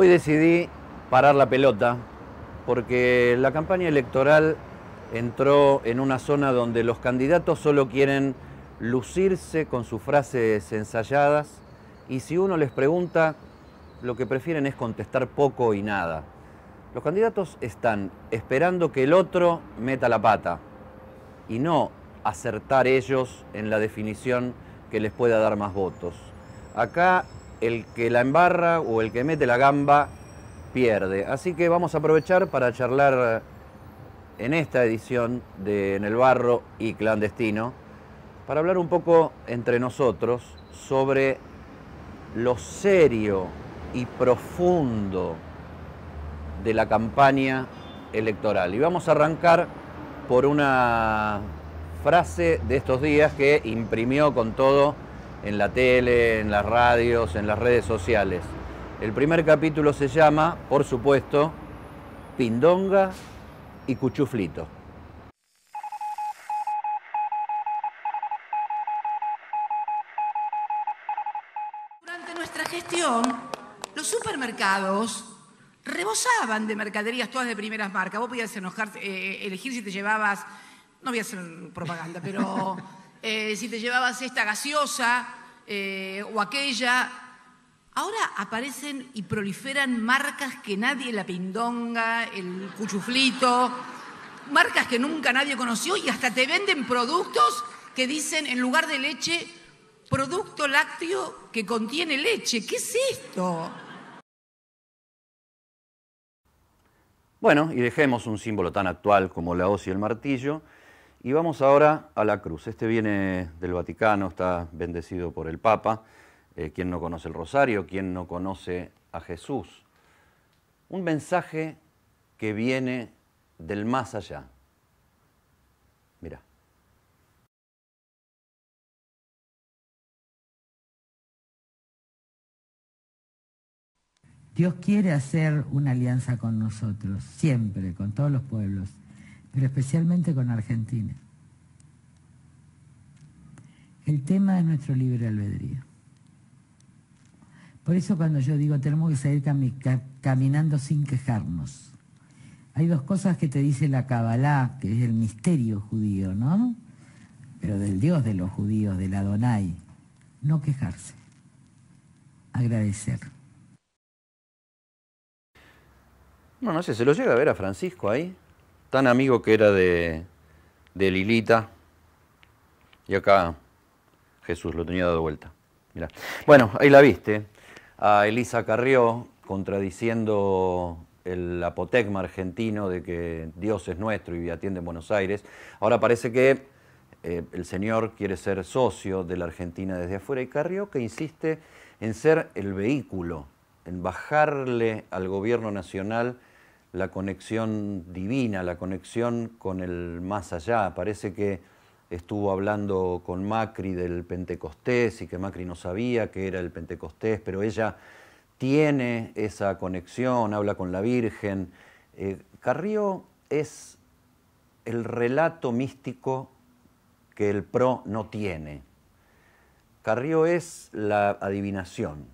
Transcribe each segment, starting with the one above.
Hoy decidí parar la pelota porque la campaña electoral entró en una zona donde los candidatos solo quieren lucirse con sus frases ensayadas y si uno les pregunta, lo que prefieren es contestar poco y nada. Los candidatos están esperando que el otro meta la pata y no acertar ellos en la definición que les pueda dar más votos. Acá el que la embarra o el que mete la gamba pierde. Así que vamos a aprovechar para charlar en esta edición de En el Barro y Clandestino, para hablar un poco entre nosotros sobre lo serio y profundo de la campaña electoral. Y vamos a arrancar por una frase de estos días que imprimió con todo en la tele, en las radios, en las redes sociales. El primer capítulo se llama, por supuesto, Pindonga y Cuchuflito. Durante nuestra gestión, los supermercados rebosaban de mercaderías todas de primeras marcas. Vos podías enojarte, eh, elegir si te llevabas, no voy a hacer propaganda, pero Eh, si te llevabas esta gaseosa eh, o aquella. Ahora aparecen y proliferan marcas que nadie, la pindonga, el cuchuflito, marcas que nunca nadie conoció y hasta te venden productos que dicen en lugar de leche, producto lácteo que contiene leche. ¿Qué es esto? Bueno, y dejemos un símbolo tan actual como la hoz y el martillo y vamos ahora a la cruz. Este viene del Vaticano, está bendecido por el Papa. Eh, ¿Quién no conoce el rosario? ¿Quién no conoce a Jesús? Un mensaje que viene del más allá. Mira. Dios quiere hacer una alianza con nosotros, siempre, con todos los pueblos pero especialmente con Argentina. El tema es nuestro libre albedrío. Por eso cuando yo digo tenemos que seguir caminando sin quejarnos, hay dos cosas que te dice la Kabbalah, que es el misterio judío, ¿no? Pero del Dios de los judíos, del Adonai, no quejarse, agradecer. Bueno, no sé, ¿se lo llega a ver a Francisco ahí? tan amigo que era de, de Lilita. Y acá Jesús lo tenía dado vuelta. Bueno, ahí la viste, a Elisa Carrió contradiciendo el apotecma argentino de que Dios es nuestro y atiende en Buenos Aires. Ahora parece que eh, el señor quiere ser socio de la Argentina desde afuera y Carrió que insiste en ser el vehículo, en bajarle al gobierno nacional la conexión divina, la conexión con el más allá. Parece que estuvo hablando con Macri del Pentecostés y que Macri no sabía que era el Pentecostés, pero ella tiene esa conexión, habla con la Virgen. Eh, Carrió Carrillo es el relato místico que el PRO no tiene. Carrillo es la adivinación,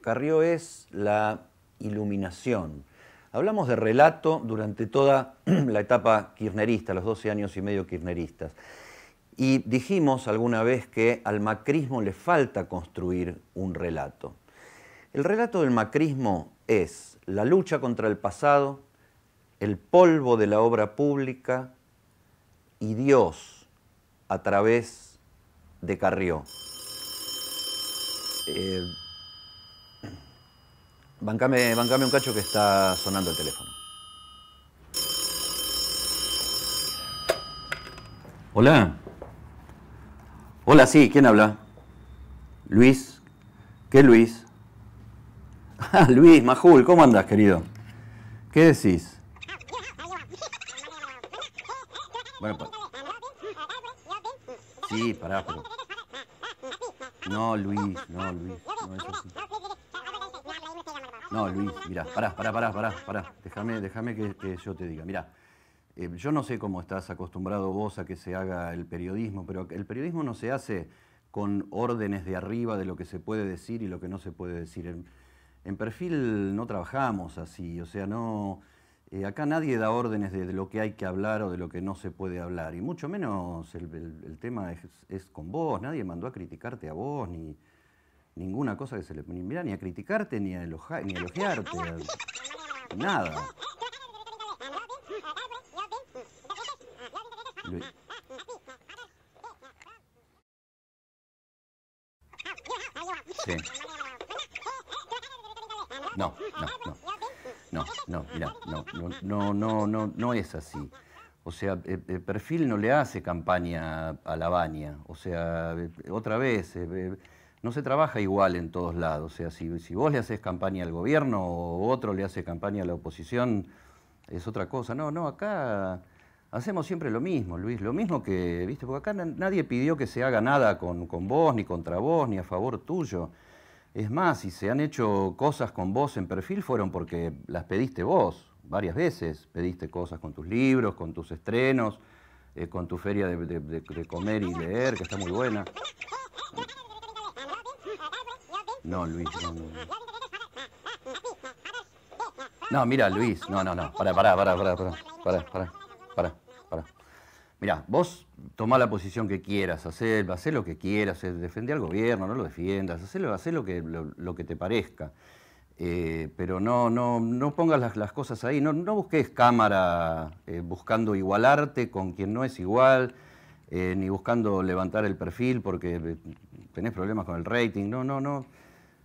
Carrillo es la iluminación, Hablamos de relato durante toda la etapa kirchnerista, los 12 años y medio kirchneristas. Y dijimos alguna vez que al macrismo le falta construir un relato. El relato del macrismo es la lucha contra el pasado, el polvo de la obra pública y Dios a través de Carrió. Eh, Bancame, un cacho que está sonando el teléfono. Hola. Hola, sí, ¿quién habla? Luis. ¿Qué Luis? Ah, Luis, Majul, ¿cómo andas, querido? ¿Qué decís? Bueno, Sí, pará, No, Luis, no, Luis, no es no, Luis, Mira, pará, pará, pará, pará, pará. Déjame, déjame que, yo te diga. Mira, eh, yo no sé cómo estás acostumbrado vos a que se haga el periodismo, pero el periodismo no se hace con órdenes de arriba de lo que se puede decir y lo que no se puede decir. En, perfil no trabajamos así, o sea, no. Eh, acá nadie da órdenes de, lo que hay que hablar o de lo que no se puede hablar, y mucho menos el, tema es, con vos, nadie mandó a criticarte a vos ni ninguna cosa que se le mira ni a criticarte, ni a, ni a elogiarte, nada. Sí. No, no, no. No, no, no, no, no, no, es así. O sea, el eh, eh, perfil no le hace campaña a la baña. O sea, eh, otra vez no se trabaja igual en todos lados. O sea, si, vos le haces campaña al gobierno o otro le hace campaña a la oposición, es otra cosa. No, no, acá hacemos siempre lo mismo, Luis. Lo mismo que, viste, porque acá nadie pidió que se haga nada con, vos, ni contra vos, ni a favor tuyo. Es más, si se han hecho cosas con vos en perfil fueron porque las pediste vos varias veces. Pediste cosas con tus libros, con tus estrenos, eh, con tu feria de comer y leer, que está muy buena. No, Luis, no, no. No, mira, Luis, no, no, no. Pará, pará, pará, pará, pará, pará, pará, vos tomá la posición que quieras, hacer, lo que quieras, eh, defender al gobierno, no lo defiendas, hacé lo, que, lo, que te parezca. Eh, pero no, no, no pongas las, cosas ahí, no, busques cámara eh, buscando igualarte con quien no es igual, ni buscando levantar el perfil porque tenés problemas con el rating, no, no, no.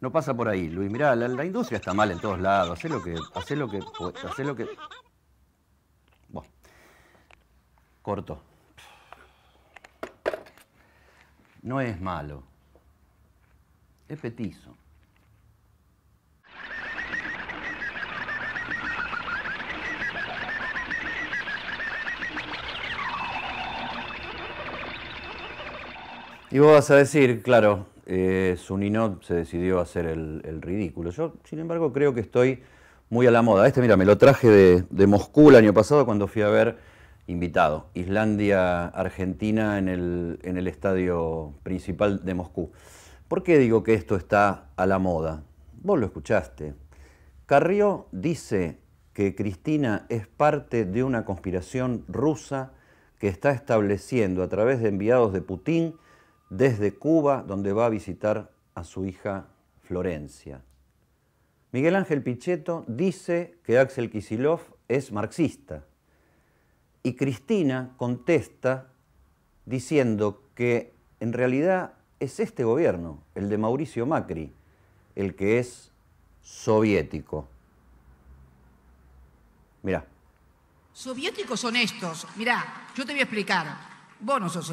No pasa por ahí, Luis. Mirá, la, industria está mal en todos lados. Hacé lo que. Hacé lo que. Hacé lo que. Bueno. Corto. No es malo. Es petizo. Y vos vas a decir, claro, su eh, nino se decidió a hacer el, ridículo. Yo, sin embargo, creo que estoy muy a la moda. Este, mira, me lo traje de, Moscú el año pasado cuando fui a ver invitado, Islandia-Argentina en el, en el estadio principal de Moscú. ¿Por qué digo que esto está a la moda? Vos lo escuchaste. Carrió dice que Cristina es parte de una conspiración rusa que está estableciendo a través de enviados de Putin desde Cuba, donde va a visitar a su hija Florencia. Miguel Ángel Pichetto dice que Axel Kisilov es marxista y Cristina contesta diciendo que en realidad es este gobierno, el de Mauricio Macri, el que es soviético. Mirá. Soviéticos son estos. Mirá, yo te voy a explicar. Vos no sos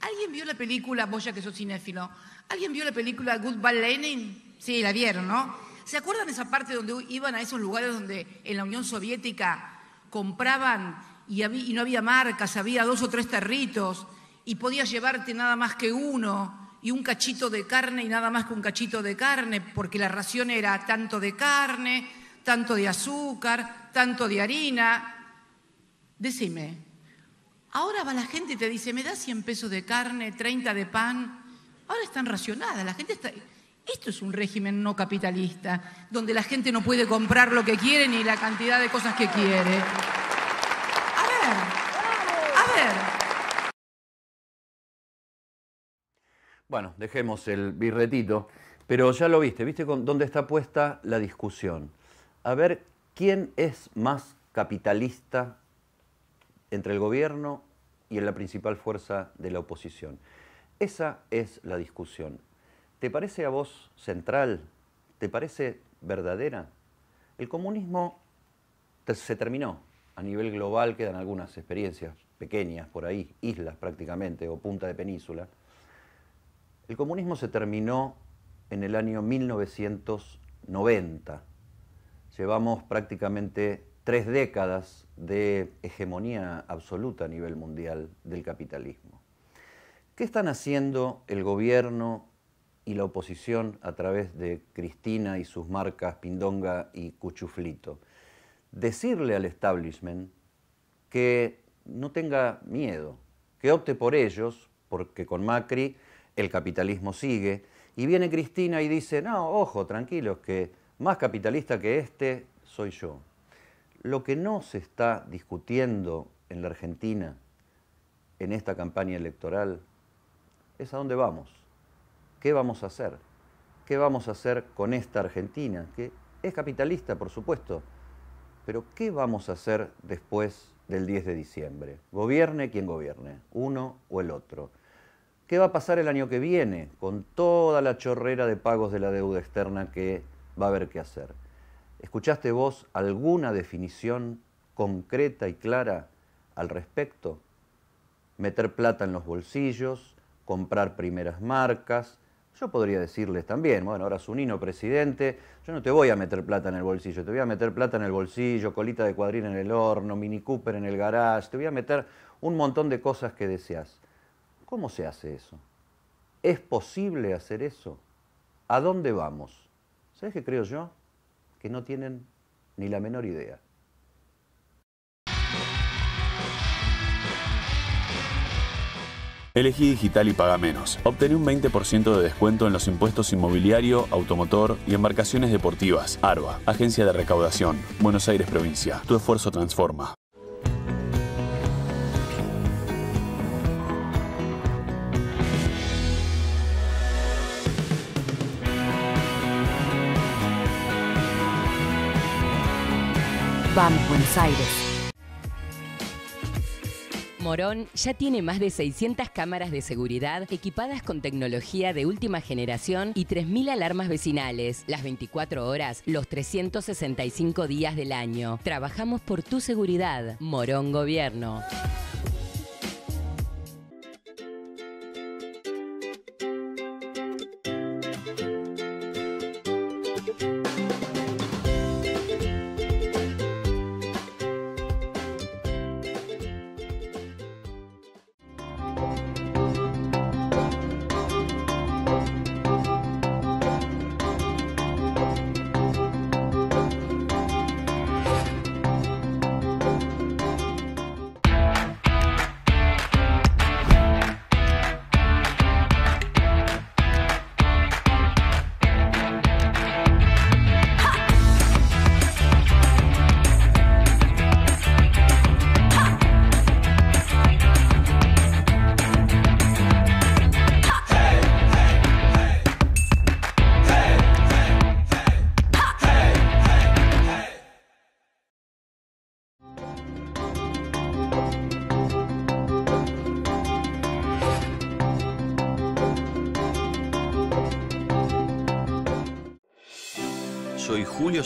¿Alguien vio la película, ya que sos cinéfilo, ¿alguien vio la película Goodbye Lenin? Sí, la vieron, ¿no? ¿Se acuerdan esa parte donde iban a esos lugares donde en la Unión Soviética compraban y, y no había marcas, había dos o tres territos y podías llevarte nada más que uno? y un cachito de carne y nada más que un cachito de carne, porque la ración era tanto de carne, tanto de azúcar, tanto de harina. Decime, Ahora va la gente y te dice, me da 100 pesos de carne, 30 de pan. Ahora están racionadas, la gente está... Esto es un régimen no capitalista, donde la gente no puede comprar lo que quiere ni la cantidad de cosas que quiere. A ver, a ver. Bueno, dejemos el birretito, pero ya lo viste, viste dónde está puesta la discusión. A ver, ¿quién es más capitalista entre el gobierno y en la principal fuerza de la oposición. Esa es la discusión. ¿Te parece a vos central? ¿Te parece verdadera? El comunismo se terminó. A nivel global quedan algunas experiencias pequeñas por ahí, islas prácticamente, o punta de península. El comunismo se terminó en el año 1990. Llevamos prácticamente tres décadas de hegemonía absoluta a nivel mundial del capitalismo. ¿Qué están haciendo el gobierno y la oposición a través de Cristina y sus marcas Pindonga y Cuchuflito? Decirle al establishment que no tenga miedo, que opte por ellos, porque con Macri el capitalismo sigue, y viene Cristina y dice, no, ojo, tranquilos, que más capitalista que este soy yo. Lo que no se está discutiendo en la Argentina en esta campaña electoral es a dónde vamos, qué vamos a hacer, qué vamos a hacer con esta Argentina, que es capitalista, por supuesto, pero qué vamos a hacer después del 10 de diciembre, gobierne quien gobierne, uno o el otro. ¿Qué va a pasar el año que viene con toda la chorrera de pagos de la deuda externa que va a haber que hacer? ¿Escuchaste vos alguna definición concreta y clara al respecto? Meter plata en los bolsillos, comprar primeras marcas. Yo podría decirles también, bueno, ahora es hino presidente, yo no te voy a meter plata en el bolsillo, te voy a meter plata en el bolsillo, colita de cuadril en el horno, mini Cooper en el garage, te voy a meter un montón de cosas que deseas. ¿Cómo se hace eso? ¿Es posible hacer eso? ¿A dónde vamos? ¿Sabes qué creo yo? que no tienen ni la menor idea. Elegí digital y paga menos. Obtení un 20% de descuento en los impuestos inmobiliario, automotor y embarcaciones deportivas. ARBA, Agencia de Recaudación, Buenos Aires Provincia. Tu esfuerzo transforma. BAM Buenos Aires. Morón ya tiene más de 600 cámaras de seguridad equipadas con tecnología de última generación y 3.000 alarmas vecinales, las 24 horas, los 365 días del año. Trabajamos por tu seguridad, Morón Gobierno.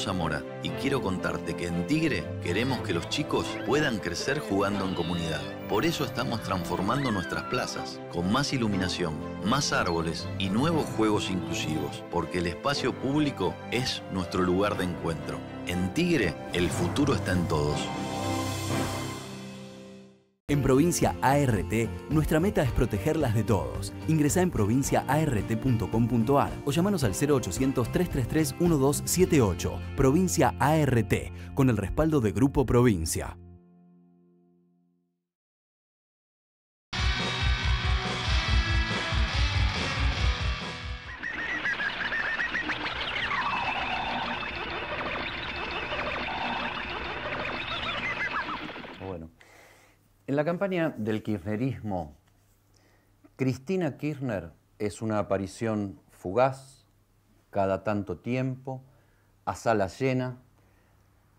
Zamora y quiero contarte que en Tigre queremos que los chicos puedan crecer jugando en comunidad. Por eso estamos transformando nuestras plazas con más iluminación, más árboles y nuevos juegos inclusivos, porque el espacio público es nuestro lugar de encuentro. En Tigre, el futuro está en todos. En Provincia ART, nuestra meta es protegerlas de todos. Ingresa en provinciaart.com.ar o llamanos al 0800-333-1278. Provincia ART, con el respaldo de Grupo Provincia. En la campaña del kirchnerismo, Cristina Kirchner es una aparición fugaz, cada tanto tiempo, a sala llena,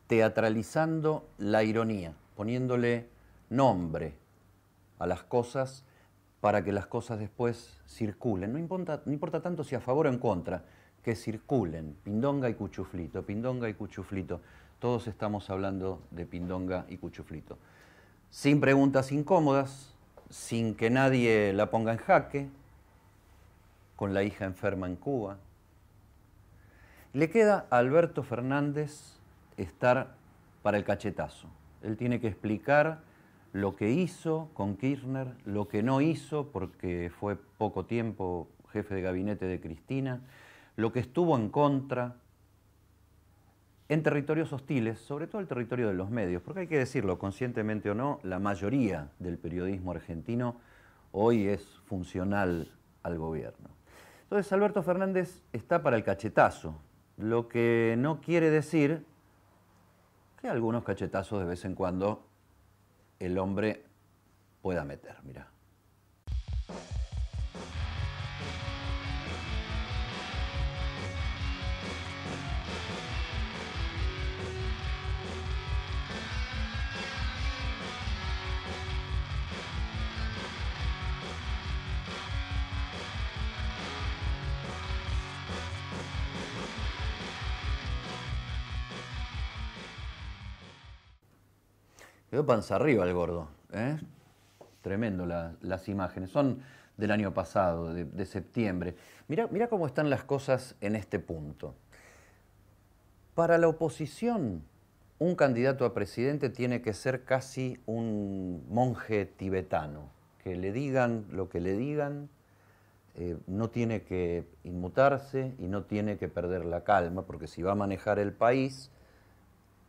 teatralizando la ironía, poniéndole nombre a las cosas para que las cosas después circulen. No importa, tanto si a favor o en contra, que circulen. Pindonga y cuchuflito, pindonga y cuchuflito. Todos estamos hablando de pindonga y cuchuflito sin preguntas incómodas, sin que nadie la ponga en jaque, con la hija enferma en Cuba. Le queda a Alberto Fernández estar para el cachetazo. Él tiene que explicar lo que hizo con Kirchner, lo que no hizo, porque fue poco tiempo jefe de gabinete de Cristina, lo que estuvo en contra, en territorios hostiles, sobre todo el territorio de los medios, porque hay que decirlo, conscientemente o no, la mayoría del periodismo argentino hoy es funcional al gobierno. Entonces Alberto Fernández está para el cachetazo, lo que no quiere decir que algunos cachetazos de vez en cuando el hombre pueda meter, mira. Quedó panza arriba el gordo. ¿eh? Tremendo las imágenes. Son del año pasado, de, septiembre. Mira, cómo están las cosas en este punto. Para la oposición, un candidato a presidente tiene que ser casi un monje tibetano. Que le digan lo que le digan, eh, no tiene que inmutarse y no tiene que perder la calma, porque si va a manejar el país,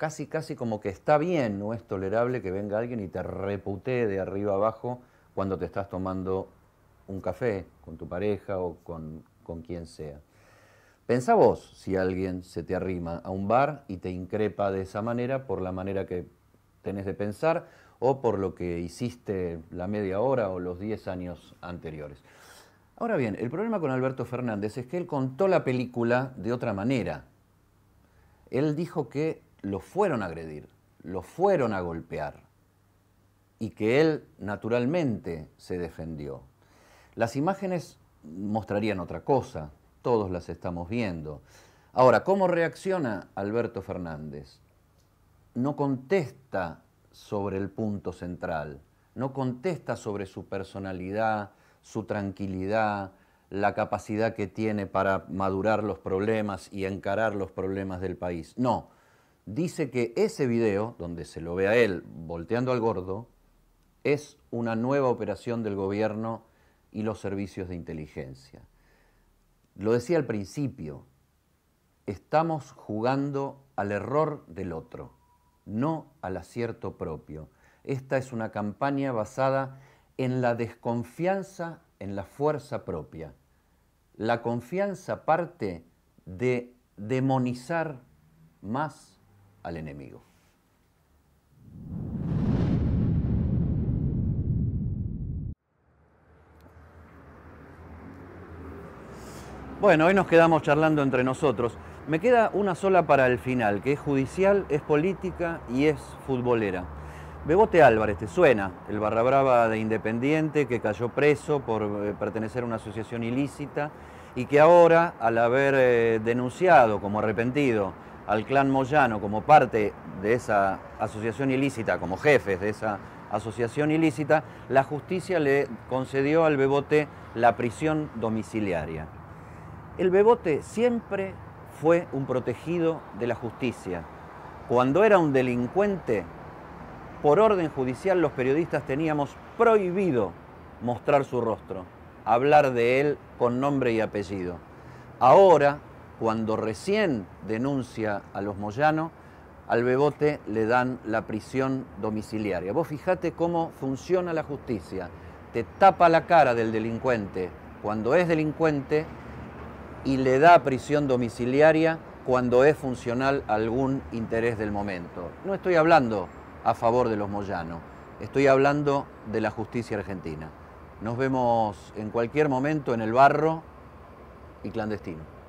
casi, casi como que está bien, no es tolerable que venga alguien y te reputee de arriba abajo cuando te estás tomando un café con tu pareja o con, quien sea. Pensá vos si alguien se te arrima a un bar y te increpa de esa manera por la manera que tenés de pensar o por lo que hiciste la media hora o los 10 años anteriores. Ahora bien, el problema con Alberto Fernández es que él contó la película de otra manera. Él dijo que lo fueron a agredir, lo fueron a golpear y que él naturalmente se defendió. Las imágenes mostrarían otra cosa, todos las estamos viendo. Ahora, ¿cómo reacciona Alberto Fernández? No contesta sobre el punto central, no contesta sobre su personalidad, su tranquilidad, la capacidad que tiene para madurar los problemas y encarar los problemas del país. No, dice que ese video, donde se lo ve a él volteando al gordo, es una nueva operación del gobierno y los servicios de inteligencia. Lo decía al principio, estamos jugando al error del otro, no al acierto propio. Esta es una campaña basada en la desconfianza en la fuerza propia. La confianza parte de demonizar más al enemigo. Bueno, hoy nos quedamos charlando entre nosotros. Me queda una sola para el final, que es judicial, es política y es futbolera. Bebote Álvarez, ¿te suena? El barra brava de Independiente que cayó preso por eh, pertenecer a una asociación ilícita y que ahora, al haber eh, denunciado como arrepentido al clan Moyano como parte de esa asociación ilícita, como jefes de esa asociación ilícita, la justicia le concedió al Bebote la prisión domiciliaria. El Bebote siempre fue un protegido de la justicia. Cuando era un delincuente, por orden judicial los periodistas teníamos prohibido mostrar su rostro, hablar de él con nombre y apellido. Ahora, cuando recién denuncia a los Moyano, al Bebote le dan la prisión domiciliaria. Vos fijate cómo funciona la justicia. Te tapa la cara del delincuente cuando es delincuente y le da prisión domiciliaria cuando es funcional algún interés del momento. No estoy hablando a favor de los Moyano, estoy hablando de la justicia argentina. Nos vemos en cualquier momento en el barro y clandestino.